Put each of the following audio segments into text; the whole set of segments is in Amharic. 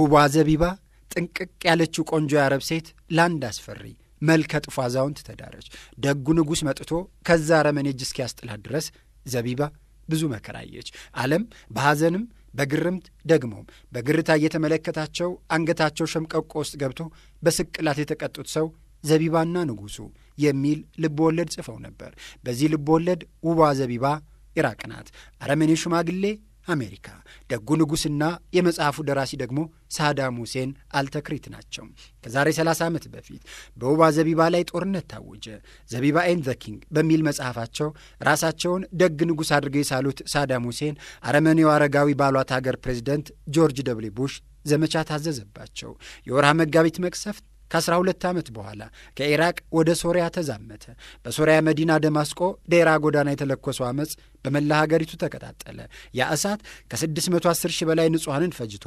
ውቧ ዘቢባ ጥንቅቅ ያለችው ቆንጆ የአረብ ሴት ለአንድ አስፈሪ መልከ ጥፉ አዛውንት ተዳረች። ደጉ ንጉሥ መጥቶ ከዛ አረመኔ እጅ እስኪያስጥላት ድረስ ዘቢባ ብዙ መከራየች። ዓለም በሐዘንም በግርምት ደግሞም በግርታ እየተመለከታቸው አንገታቸው ሸምቀቆ ውስጥ ገብቶ በስቅላት የተቀጡት ሰው ዘቢባና ንጉሡ የሚል ልብ ወለድ ጽፈው ነበር። በዚህ ልብ ወለድ ውቧ ዘቢባ ኢራቅ ናት። አረመኔ ሽማግሌ አሜሪካ። ደጉ ንጉሥና የመጽሐፉ ደራሲ ደግሞ ሳዳም ሁሴን አልተክሪት ናቸው። ከዛሬ 30 ዓመት በፊት በውባ ዘቢባ ላይ ጦርነት ታወጀ። ዘቢባ ኤን ዘ ኪንግ በሚል መጽሐፋቸው ራሳቸውን ደግ ንጉሥ አድርገው የሳሉት ሳዳም ሁሴን አረመኔው አረጋዊ ባሏት አገር ፕሬዚደንት ጆርጅ ደብልዩ ቡሽ ዘመቻ ታዘዘባቸው። የወርሃ መጋቢት መቅሰፍት ከ12 ዓመት በኋላ ከኢራቅ ወደ ሶሪያ ተዛመተ። በሶሪያ መዲና ደማስቆ ደራ ጎዳና የተለኮሰው ዓመፅ በመላ ሀገሪቱ ተቀጣጠለ። ያ እሳት ከ610 ሺህ በላይ ንጹሐንን ፈጅቶ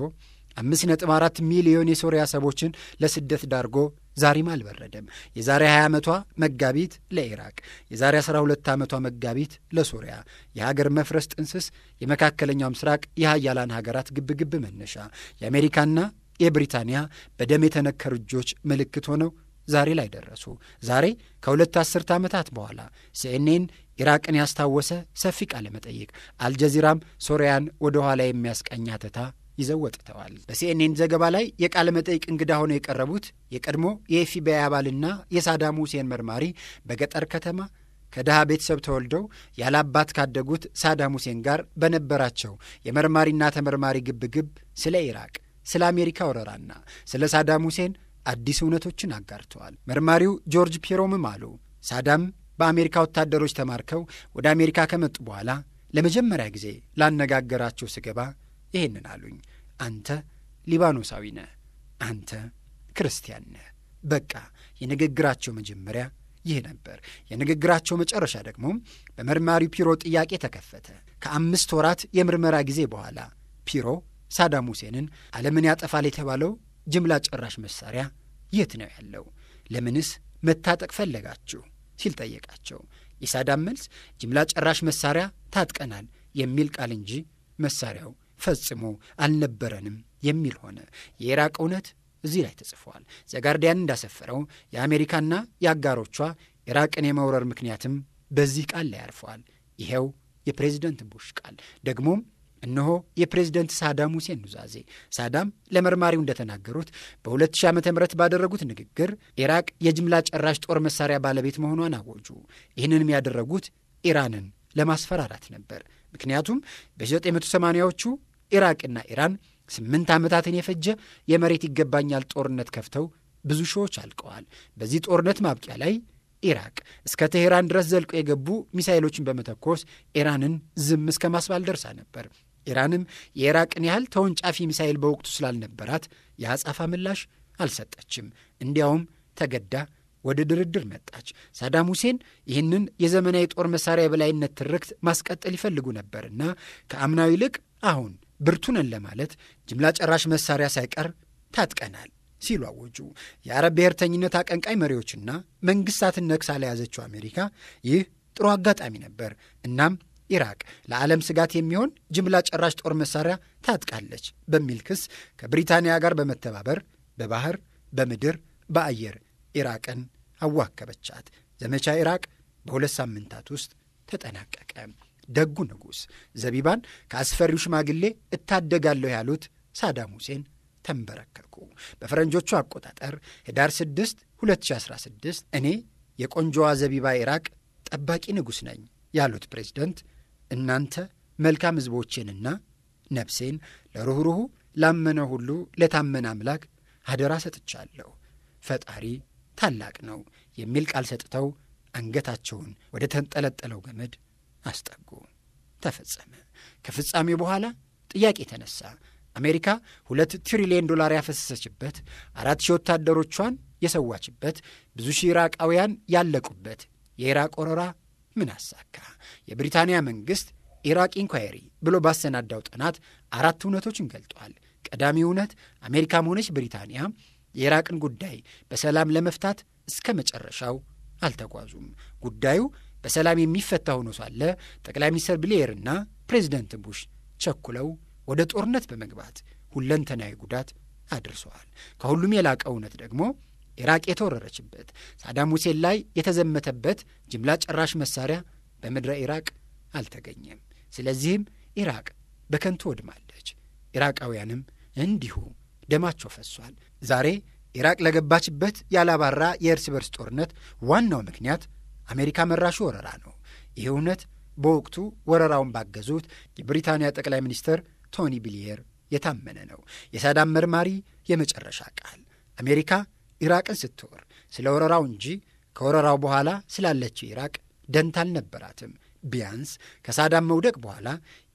5.4 ሚሊዮን የሶሪያ ሰቦችን ለስደት ዳርጎ ዛሬም አልበረደም። የዛሬ 20 ዓመቷ መጋቢት ለኢራቅ፣ የዛሬ 12 ዓመቷ መጋቢት ለሶሪያ የሀገር መፍረስ ጥንስስ፣ የመካከለኛው ምስራቅ የሀያላን ሀገራት ግብግብ መነሻ የአሜሪካና የብሪታንያ በደም የተነከሩ እጆች ምልክት ሆነው ዛሬ ላይ ደረሱ። ዛሬ ከሁለት አስርተ ዓመታት በኋላ ሲኤንኤን ኢራቅን ያስታወሰ ሰፊ ቃለ መጠይቅ፣ አልጀዚራም ሶሪያን ወደ ኋላ የሚያስቀኝ አተታ ይዘው ወጥተዋል። በሲኤንኤን ዘገባ ላይ የቃለ መጠይቅ እንግዳ ሆነው የቀረቡት የቀድሞ የኤፍቢአይ አባልና የሳዳም ሁሴን መርማሪ በገጠር ከተማ ከድሃ ቤተሰብ ተወልደው ያለ አባት ካደጉት ሳዳም ሁሴን ጋር በነበራቸው የመርማሪና ተመርማሪ ግብግብ ስለ ኢራቅ ስለ አሜሪካ ወረራና ስለ ሳዳም ሁሴን አዲስ እውነቶችን አጋርተዋል። መርማሪው ጆርጅ ፒሮምም አሉ ሳዳም በአሜሪካ ወታደሮች ተማርከው ወደ አሜሪካ ከመጡ በኋላ ለመጀመሪያ ጊዜ ላነጋገራቸው ስገባ ይህንን አሉኝ። አንተ ሊባኖሳዊ ነህ፣ አንተ ክርስቲያን ነህ። በቃ የንግግራቸው መጀመሪያ ይህ ነበር። የንግግራቸው መጨረሻ ደግሞ በመርማሪው ፒሮ ጥያቄ ተከፈተ። ከአምስት ወራት የምርመራ ጊዜ በኋላ ፒሮ ሳዳም ሁሴንን ዓለምን ያጠፋል የተባለው ጅምላ ጨራሽ መሳሪያ የት ነው ያለው? ለምንስ መታጠቅ ፈለጋችሁ? ሲል ጠየቃቸው። የሳዳም መልስ ጅምላ ጨራሽ መሳሪያ ታጥቀናል የሚል ቃል እንጂ መሳሪያው ፈጽሞ አልነበረንም የሚል ሆነ። የኢራቅ እውነት እዚህ ላይ ተጽፏል። ዘጋርዲያን እንዳሰፈረው የአሜሪካና የአጋሮቿ ኢራቅን የመውረር ምክንያትም በዚህ ቃል ላይ ያርፈዋል። ይኸው የፕሬዚደንት ቡሽ ቃል ደግሞም እነሆ የፕሬዝደንት ሳዳም ሁሴን ኑዛዜ። ሳዳም ለመርማሪው እንደተናገሩት በ2000 ዓ ም ባደረጉት ንግግር ኢራቅ የጅምላ ጨራሽ ጦር መሳሪያ ባለቤት መሆኗን አወጁ። ይህንንም ያደረጉት ኢራንን ለማስፈራራት ነበር። ምክንያቱም በ1980ዎቹ ኢራቅና ኢራን ስምንት ዓመታትን የፈጀ የመሬት ይገባኛል ጦርነት ከፍተው ብዙ ሺዎች አልቀዋል። በዚህ ጦርነት ማብቂያ ላይ ኢራቅ እስከ ቴሄራን ድረስ ዘልቆ የገቡ ሚሳይሎችን በመተኮስ ኢራንን ዝም እስከ ማስባል ደርሳ ነበር። ኢራንም የኢራቅን ያህል ተወንጫፊ ሚሳኤል በወቅቱ ስላልነበራት የአጸፋ ምላሽ አልሰጠችም። እንዲያውም ተገዳ ወደ ድርድር መጣች። ሳዳም ሁሴን ይህንን የዘመናዊ ጦር መሳሪያ የበላይነት ትርክት ማስቀጠል ይፈልጉ ነበርና ከአምናው ይልቅ አሁን ብርቱንን ለማለት ጅምላ ጨራሽ መሳሪያ ሳይቀር ታጥቀናል ሲሉ አወጁ። የአረብ ብሔርተኝነት አቀንቃይ መሪዎችና መንግስታትን ነቅሳ ለያዘችው አሜሪካ ይህ ጥሩ አጋጣሚ ነበር። እናም ኢራቅ ለዓለም ስጋት የሚሆን ጅምላ ጨራሽ ጦር መሳሪያ ታጥቃለች በሚል ክስ ከብሪታንያ ጋር በመተባበር በባህር፣ በምድር፣ በአየር ኢራቅን አዋከበቻት። ዘመቻ ኢራቅ በሁለት ሳምንታት ውስጥ ተጠናቀቀ። ደጉ ንጉሥ ዘቢባን ከአስፈሪው ሽማግሌ እታደጋለሁ ያሉት ሳዳም ሁሴን ተንበረከኩ። በፈረንጆቹ አቆጣጠር ህዳር 6 2016 እኔ የቆንጆዋ ዘቢባ ኢራቅ ጠባቂ ንጉሥ ነኝ ያሉት ፕሬዚደንት እናንተ መልካም ሕዝቦቼንና ነፍሴን ለሩኅሩኁ ላመነ ሁሉ ለታመነ አምላክ አደራ ሰጥቻለሁ፣ ፈጣሪ ታላቅ ነው የሚል ቃል ሰጥተው አንገታቸውን ወደ ተንጠለጠለው ገመድ አስጠጉ። ተፈጸመ። ከፍጻሜ በኋላ ጥያቄ ተነሳ። አሜሪካ ሁለት ትሪሊየን ዶላር ያፈሰሰችበት፣ አራት ሺህ ወታደሮቿን የሰዋችበት፣ ብዙ ሺህ ኢራቃውያን ያለቁበት የኢራቅ ወረራ ምን አሳካ? የብሪታንያ መንግስት ኢራቅ ኢንኳየሪ ብሎ ባሰናዳው ጥናት አራት እውነቶችን ገልጧል። ቀዳሚ እውነት አሜሪካም ሆነች ብሪታንያ የኢራቅን ጉዳይ በሰላም ለመፍታት እስከ መጨረሻው አልተጓዙም። ጉዳዩ በሰላም የሚፈታ ሆኖ ሳለ ጠቅላይ ሚኒስትር ብሌየርና ፕሬዚደንት ቡሽ ቸኩለው ወደ ጦርነት በመግባት ሁለንተናዊ ጉዳት አድርሰዋል። ከሁሉም የላቀ እውነት ደግሞ ኢራቅ የተወረረችበት፣ ሳዳም ሁሴን ላይ የተዘመተበት ጅምላ ጨራሽ መሳሪያ በምድረ ኢራቅ አልተገኘም። ስለዚህም ኢራቅ በከንቱ ወድማለች። ኢራቃውያንም እንዲሁ ደማቸው ፈሷል። ዛሬ ኢራቅ ለገባችበት ያላባራ የእርስ በርስ ጦርነት ዋናው ምክንያት አሜሪካ መራሹ ወረራ ነው። ይህ እውነት በወቅቱ ወረራውን ባገዙት የብሪታንያ ጠቅላይ ሚኒስትር ቶኒ ብሊየር የታመነ ነው። የሳዳም መርማሪ የመጨረሻ ቃል አሜሪካ ኢራቅን ስትወር ስለ ወረራው እንጂ ከወረራው በኋላ ስላለችው ኢራቅ ደንታ አልነበራትም። ቢያንስ ከሳዳም መውደቅ በኋላ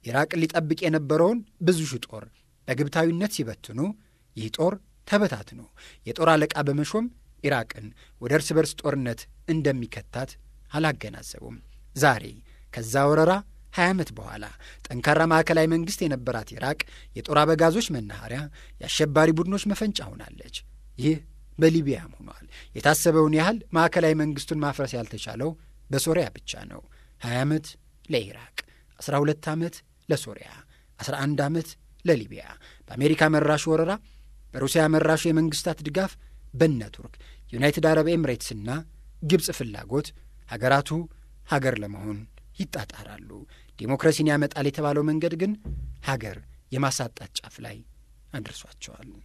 ኢራቅን ሊጠብቅ የነበረውን ብዙ ጦር በግብታዊነት ሲበትኑ ይህ ጦር ተበታትኖ የጦር አለቃ በመሾም ኢራቅን ወደ እርስ በርስ ጦርነት እንደሚከታት አላገናዘቡም። ዛሬ ከዛ ወረራ 20 ዓመት በኋላ ጠንካራ ማዕከላዊ መንግሥት የነበራት ኢራቅ የጦር አበጋዞች መናኸሪያ፣ የአሸባሪ ቡድኖች መፈንጫ ሆናለች። ይህ በሊቢያም ሆኗል። የታሰበውን ያህል ማዕከላዊ መንግስቱን ማፍረስ ያልተቻለው በሶሪያ ብቻ ነው። 20 ዓመት ለኢራቅ፣ 12 ዓመት ለሶሪያ፣ 11 ዓመት ለሊቢያ በአሜሪካ መራሹ ወረራ፣ በሩሲያ መራሹ የመንግስታት ድጋፍ፣ በነ ቱርክ፣ ዩናይትድ አረብ ኤምሬትስና ግብፅ ፍላጎት ሀገራቱ ሀገር ለመሆን ይጣጣራሉ። ዴሞክራሲን ያመጣል የተባለው መንገድ ግን ሀገር የማሳጣት ጫፍ ላይ አድርሷቸዋል።